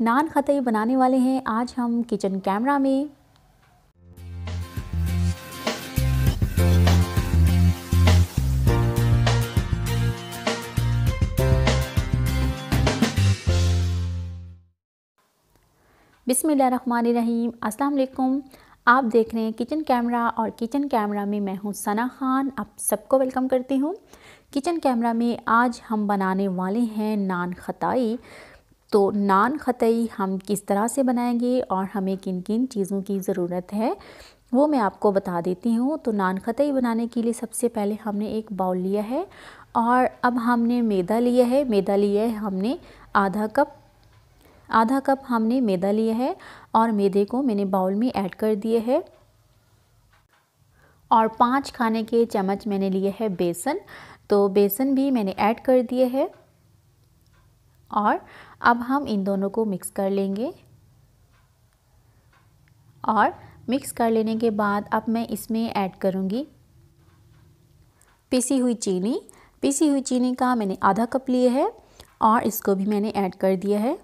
नान खतई बनाने वाले हैं आज हम किचन कैमरा में बिसमीम अस्सलाम आप देख रहे हैं किचन कैमरा और किचन कैमरा में मैं हूँ सना खान आप सबको वेलकम करती हूँ किचन कैमरा में आज हम बनाने वाले हैं नान खताई तो नान ख़तई हम किस तरह से बनाएंगे और हमें किन किन चीज़ों की ज़रूरत है वो मैं आपको बता देती हूँ तो नान ख़तई बनाने के लिए सबसे पहले हमने एक बाउल लिया है और अब हमने मैदा लिया है मैदा लिया है हमने आधा कप आधा कप हमने मैदा लिया है और मैदे को मैंने बाउल में ऐड कर दिया है और पाँच खाने के चम्मच मैंने लिए है बेसन तो बेसन भी मैंने ऐड कर दिए है और अब हम इन दोनों को मिक्स कर लेंगे और मिक्स कर लेने के बाद अब मैं इसमें ऐड करूँगी पिसी हुई चीनी पिसी हुई चीनी का मैंने आधा कप लिए है और इसको भी मैंने ऐड कर दिया है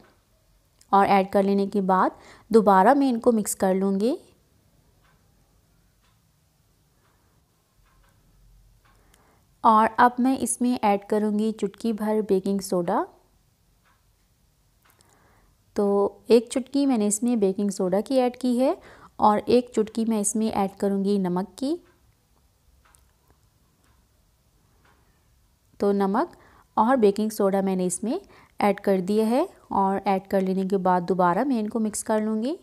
और ऐड कर लेने के बाद दोबारा मैं इनको मिक्स कर लूँगी और अब मैं इसमें ऐड करूँगी चुटकी भर बेकिंग सोडा तो एक चुटकी मैंने इसमें बेकिंग सोडा की ऐड की है और एक चुटकी मैं इसमें ऐड करूँगी नमक की तो नमक और बेकिंग सोडा मैंने इसमें ऐड कर दिया है और ऐड कर लेने के बाद दोबारा मैं इनको मिक्स कर लूँगी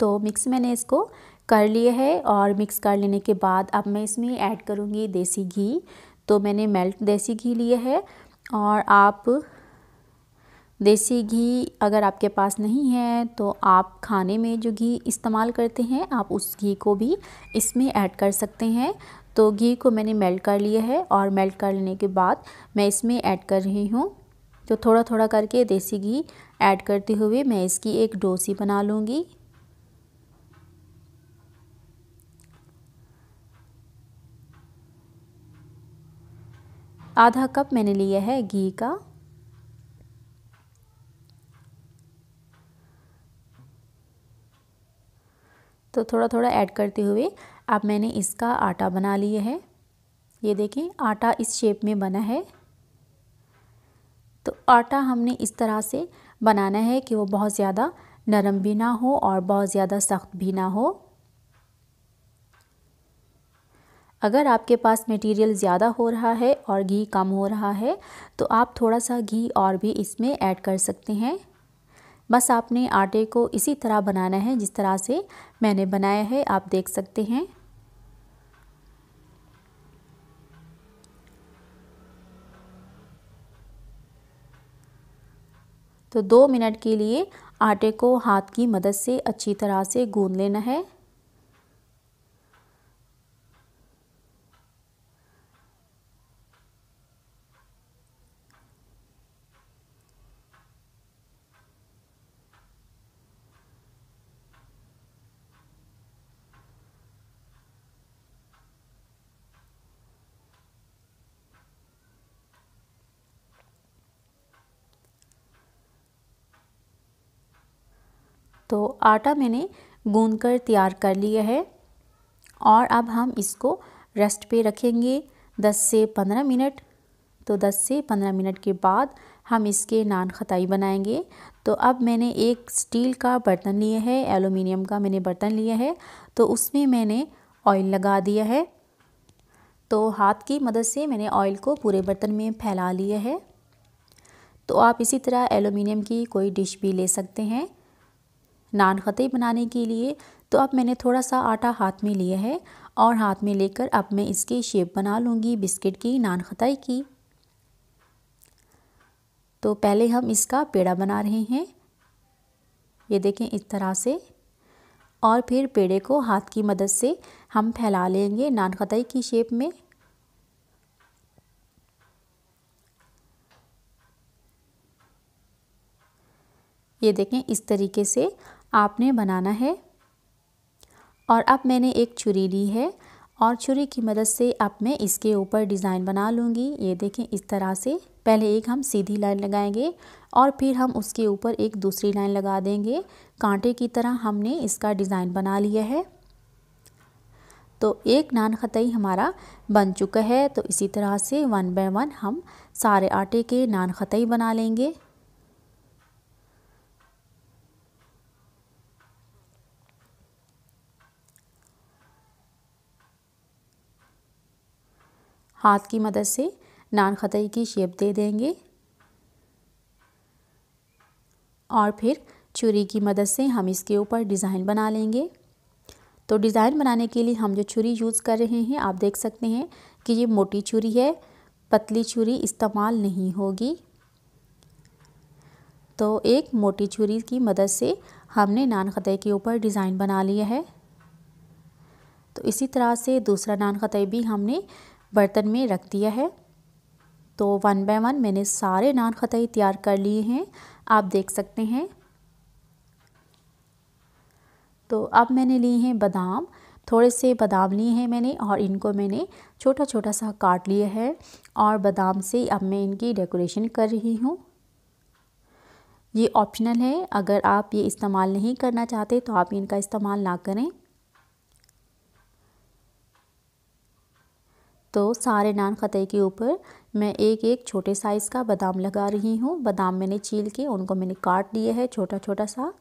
तो मिक्स मैंने इसको कर लिए है और मिक्स कर लेने के बाद अब मैं इसमें ऐड करूँगी देसी घी तो मैंने मेल्ट देसी घी लिया है और आप देसी घी अगर आपके पास नहीं है तो आप खाने में जो घी इस्तेमाल करते हैं आप उस घी को भी इसमें ऐड कर सकते हैं तो घी को मैंने मेल्ट कर लिया है और मेल्ट कर लेने के बाद मैं इसमें ऐड कर रही हूँ तो थोड़ा थोड़ा करके देसी घी ऐड करते हुए मैं इसकी एक डोसी बना लूँगी आधा कप मैंने लिया है घी का तो थोड़ा थोड़ा ऐड करते हुए अब मैंने इसका आटा बना लिया है ये देखें आटा इस शेप में बना है तो आटा हमने इस तरह से बनाना है कि वो बहुत ज़्यादा नरम भी ना हो और बहुत ज़्यादा सख्त भी ना हो अगर आपके पास मटेरियल ज़्यादा हो रहा है और घी कम हो रहा है तो आप थोड़ा सा घी और भी इसमें ऐड कर सकते हैं बस आपने आटे को इसी तरह बनाना है जिस तरह से मैंने बनाया है आप देख सकते हैं तो दो मिनट के लिए आटे को हाथ की मदद से अच्छी तरह से गूंद लेना है तो आटा मैंने गूँद कर तैयार कर लिया है और अब हम इसको रेस्ट पे रखेंगे 10 से 15 मिनट तो 10 से 15 मिनट के बाद हम इसके नान खताई बनाएंगे तो अब मैंने एक स्टील का बर्तन लिया है एलुमिनियम का मैंने बर्तन लिया है तो उसमें मैंने ऑयल लगा दिया है तो हाथ की मदद से मैंने ऑयल को पूरे बर्तन में फैला लिया है तो आप इसी तरह एलुमिनियम की कोई डिश भी ले सकते हैं नान खते बनाने के लिए तो अब मैंने थोड़ा सा आटा हाथ में लिया है और हाथ में लेकर अब मैं इसकी शेप बना लूँगी बिस्किट की नान खताई की तो पहले हम इसका पेड़ा बना रहे हैं ये देखें इस तरह से और फिर पेड़े को हाथ की मदद से हम फैला लेंगे नान खताई की शेप में ये देखें इस तरीके से आपने बनाना है और अब मैंने एक छुरी ली है और छुरी की मदद से अब मैं इसके ऊपर डिज़ाइन बना लूँगी ये देखें इस तरह से पहले एक हम सीधी लाइन लगाएंगे और फिर हम उसके ऊपर एक दूसरी लाइन लगा देंगे कांटे की तरह हमने इसका डिज़ाइन बना लिया है तो एक नान खतई हमारा बन चुका है तो इसी तरह से वन बाय वन हम सारे आटे के नान खतई बना लेंगे हाथ की मदद से नान खतई की शेप दे देंगे और फिर छुरी की मदद से हम इसके ऊपर डिज़ाइन बना लेंगे तो डिज़ाइन बनाने के लिए हम जो छुरी यूज़ कर रहे हैं आप देख सकते हैं कि ये मोटी छुरी है पतली छुरी इस्तेमाल नहीं होगी तो एक मोटी छुरी की मदद से हमने नान खतई के ऊपर डिज़ाइन बना लिया है तो इसी तरह से दूसरा नान खतई भी हमने बर्तन में रख दिया है तो वन बाय वन मैंने सारे नान खतई तैयार कर लिए हैं आप देख सकते हैं तो अब मैंने लिए हैं बादाम थोड़े से बादाम लिए हैं मैंने और इनको मैंने छोटा छोटा सा काट लिया है और बादाम से अब मैं इनकी डेकोरेशन कर रही हूँ ये ऑप्शनल है अगर आप ये इस्तेमाल नहीं करना चाहते तो आप इनका इस्तेमाल ना करें तो सारे नान खतई के ऊपर मैं एक एक छोटे साइज़ का बादाम लगा रही हूँ बादाम मैंने छील के उनको मैंने काट लिए है छोटा छोटा सा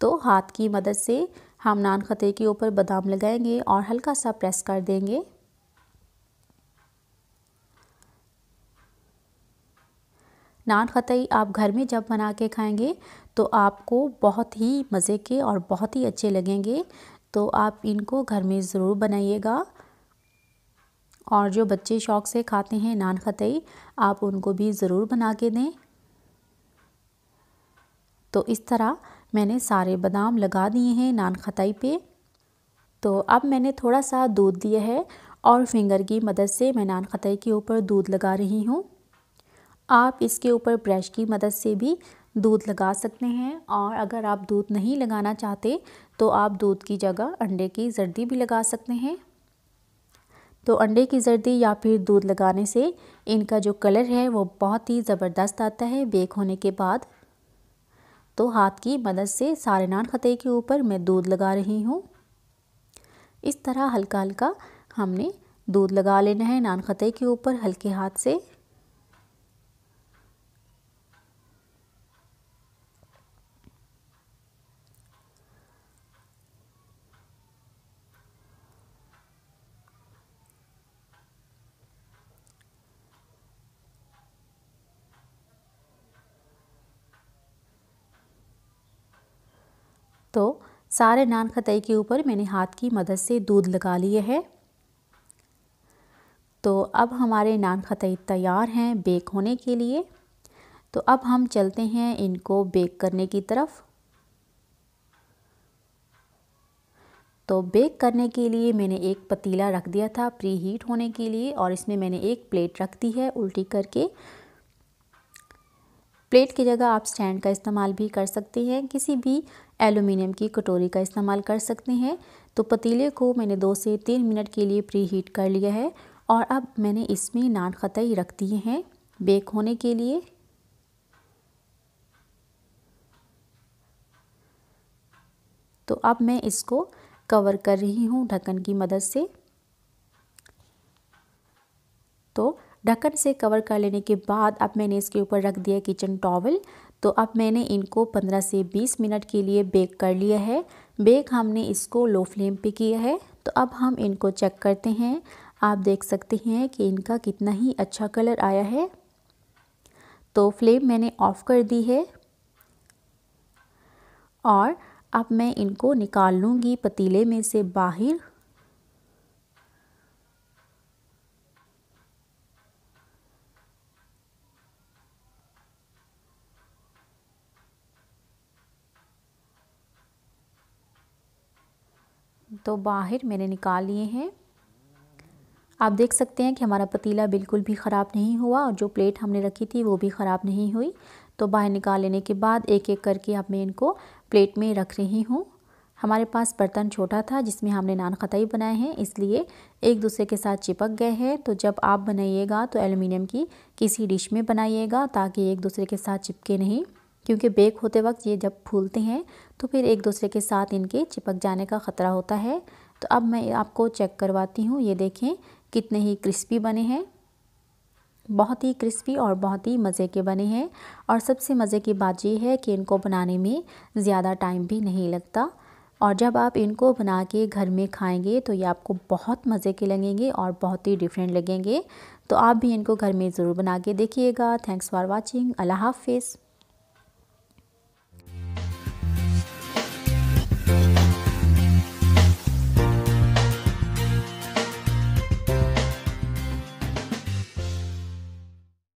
तो हाथ की मदद से हम नान खतई के ऊपर बादाम लगाएंगे और हल्का सा प्रेस कर देंगे नान खतई आप घर में जब बना के खाएंगे तो आपको बहुत ही मज़े के और बहुत ही अच्छे लगेंगे तो आप इनको घर में ज़रूर बनाइएगा और जो बच्चे शौक़ से खाते हैं नान खतई आप उनको भी ज़रूर बना के दें तो इस तरह मैंने सारे बादाम लगा दिए हैं नान खतई पे तो अब मैंने थोड़ा सा दूध दिया है और फिंगर की मदद से मैं नान ख़तई के ऊपर दूध लगा रही हूँ आप इसके ऊपर ब्रश की मदद से भी दूध लगा सकते हैं और अगर आप दूध नहीं लगाना चाहते तो आप दूध की जगह अंडे की जर्दी भी लगा सकते हैं तो अंडे की जर्दी या फिर दूध लगाने से इनका जो कलर है वो बहुत ही ज़बरदस्त आता है बेक होने के बाद तो हाथ की मदद से सारे नान खते के ऊपर मैं दूध लगा रही हूँ इस तरह हल्का हल्का हमने दूध लगा लेना है नान खते के ऊपर हल्के हाथ से तो सारे नान खतई के ऊपर मैंने हाथ की मदद से दूध लगा लिए है तो अब हमारे नान खतई तैयार हैं बेक होने के लिए तो अब हम चलते हैं इनको बेक करने की तरफ तो बेक करने के लिए मैंने एक पतीला रख दिया था प्री हीट होने के लिए और इसमें मैंने एक प्लेट रख दी है उल्टी करके प्लेट की जगह आप स्टैंड का इस्तेमाल भी कर सकते हैं किसी भी एलुमिनियम की कटोरी का इस्तेमाल कर सकते हैं तो पतीले को मैंने दो से तीन मिनट के लिए प्री हीट कर लिया है और अब मैंने इसमें नान खतई रख दिए हैं बेक होने के लिए तो अब मैं इसको कवर कर रही हूँ ढक्कन की मदद से तो ढक्कन से कवर कर लेने के बाद अब मैंने इसके ऊपर रख दिया किचन टॉवल तो अब मैंने इनको 15 से 20 मिनट के लिए बेक कर लिया है बेक हमने इसको लो फ्लेम पे किया है तो अब हम इनको चेक करते हैं आप देख सकते हैं कि इनका कितना ही अच्छा कलर आया है तो फ्लेम मैंने ऑफ़ कर दी है और अब मैं इनको निकाल लूँगी पतीले में से बाहर तो बाहर मैंने निकाल लिए हैं आप देख सकते हैं कि हमारा पतीला बिल्कुल भी ख़राब नहीं हुआ और जो प्लेट हमने रखी थी वो भी ख़राब नहीं हुई तो बाहर निकाल लेने के बाद एक एक करके अब मैं इनको प्लेट में रख रही हूँ हमारे पास बर्तन छोटा था जिसमें हमने नान खताई बनाए हैं इसलिए एक दूसरे के साथ चिपक गए हैं तो जब आप बनाइएगा तो एलुमिनियम की किसी डिश में बनाइएगा ताकि एक दूसरे के साथ चिपके नहीं क्योंकि बेक होते वक्त ये जब फूलते हैं तो फिर एक दूसरे के साथ इनके चिपक जाने का ख़तरा होता है तो अब मैं आपको चेक करवाती हूँ ये देखें कितने ही क्रिस्पी बने हैं बहुत ही क्रिस्पी और बहुत ही मज़े के बने हैं और सबसे मज़े की बात ये है कि इनको बनाने में ज़्यादा टाइम भी नहीं लगता और जब आप इनको बना के घर में खाएंगे तो ये आपको बहुत मज़े के लगेंगे और बहुत ही डिफरेंट लगेंगे तो आप भी इनको घर में ज़रूर बना के देखिएगा थैंक्स फॉर वॉचिंग अल्लाह हाफिज़